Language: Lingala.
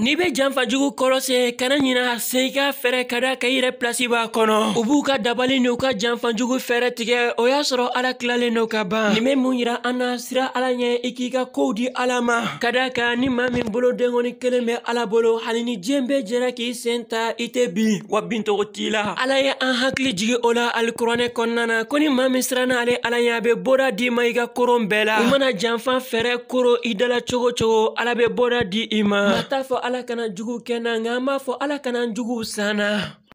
n'i be janfa jugu kɔlɔse kana ɲina sen i ka fɛɛrɛ ka da ka i yɛrɛ pilasi b'a kɔnɔ u b'u ka dabali n'u ka janfa jugu fɛɛrɛ tigɛ o y'a sɔrɔ ala kilalen n'o ka ban nin be mun yira an na sira ala ɲɛ i k'i ka koow di ala ma ka da kan ni ma min bolo dengɔni kelen be ala bolo hali ni jiɲɛ be jɛra k'i sen ta i tɛ bin wa bintogo t'i la ala ye an hakili jigi o la alikuranɛ kɔnɔna na ko ni ma min siranna ale ala ɲɛ a be bɔda di ma i ka koron bɛɛ la u mana janfan fɛɛrɛ koro i dala cogo cogo ala be bɔda di i ma ala kana jugu kɛ na nka an b'a fɔ ala kana juguw san na